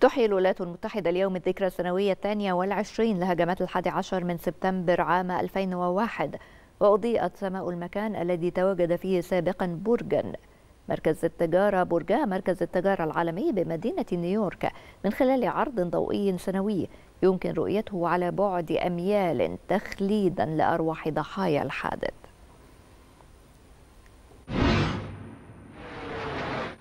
تحيي الولايات المتحدة اليوم الذكرى السنوية الثانية والعشرين لهجمات الحادي عشر من سبتمبر عام 2001 وأضيئت سماء المكان الذي تواجد فيه سابقا برجا مركز التجارة برجا مركز التجارة العالمي بمدينة نيويورك من خلال عرض ضوئي سنوي يمكن رؤيته على بعد أميال تخليدا لأرواح ضحايا الحادث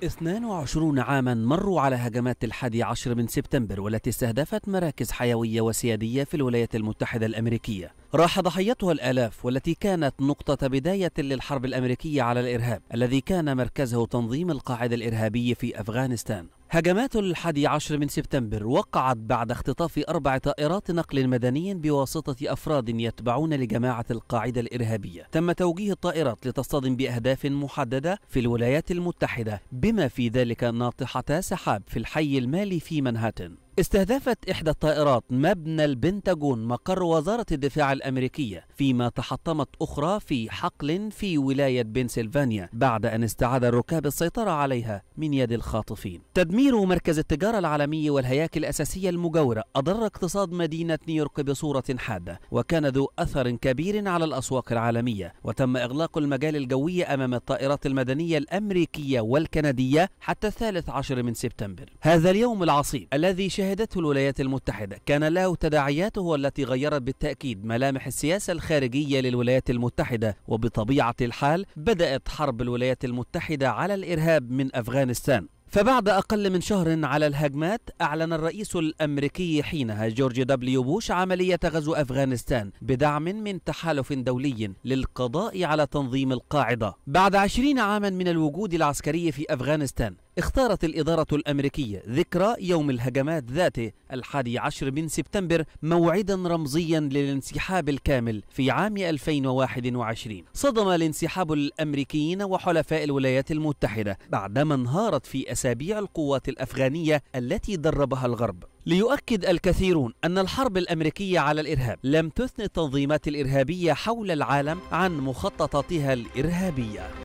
22 عاما مروا على هجمات الحادي عشر من سبتمبر والتي استهدفت مراكز حيوية وسيادية في الولايات المتحدة الأمريكية راح ضحيتها الآلاف والتي كانت نقطة بداية للحرب الأمريكية على الإرهاب الذي كان مركزه تنظيم القاعدة الإرهابي في أفغانستان هجمات الحادي عشر من سبتمبر وقعت بعد اختطاف أربع طائرات نقل مدني بواسطة أفراد يتبعون لجماعة القاعدة الإرهابية تم توجيه الطائرات لتصطدم بأهداف محددة في الولايات المتحدة بما في ذلك ناطحتا سحاب في الحي المالي في منهاتن استهدفت إحدى الطائرات مبنى البنتاجون مقر وزارة الدفاع الأمريكية فيما تحطمت أخرى في حقل في ولاية بنسلفانيا بعد أن استعاد الركاب السيطرة عليها من يد الخاطفين تدمير مركز التجارة العالمي والهياكل الأساسية المجاورة أضر اقتصاد مدينة نيويورك بصورة حادة وكان ذو أثر كبير على الأسواق العالمية وتم إغلاق المجال الجوي أمام الطائرات المدنية الأمريكية والكندية حتى الثالث عشر من سبتمبر هذا اليوم العصيب الذي شهد شهدته الولايات المتحدة كان له تداعياته التي غيرت بالتأكيد ملامح السياسة الخارجية للولايات المتحدة وبطبيعة الحال بدأت حرب الولايات المتحدة على الإرهاب من أفغانستان فبعد أقل من شهر على الهجمات أعلن الرئيس الأمريكي حينها جورج دبليو بوش عملية غزو أفغانستان بدعم من تحالف دولي للقضاء على تنظيم القاعدة بعد عشرين عاما من الوجود العسكري في أفغانستان اختارت الإدارة الأمريكية ذكرى يوم الهجمات ذاته الحادي عشر من سبتمبر موعدا رمزيا للانسحاب الكامل في عام 2021 صدم الانسحاب الأمريكيين وحلفاء الولايات المتحدة بعدما انهارت في أسابيع القوات الأفغانية التي دربها الغرب ليؤكد الكثيرون أن الحرب الأمريكية على الإرهاب لم تثن التنظيمات الإرهابية حول العالم عن مخططاتها الإرهابية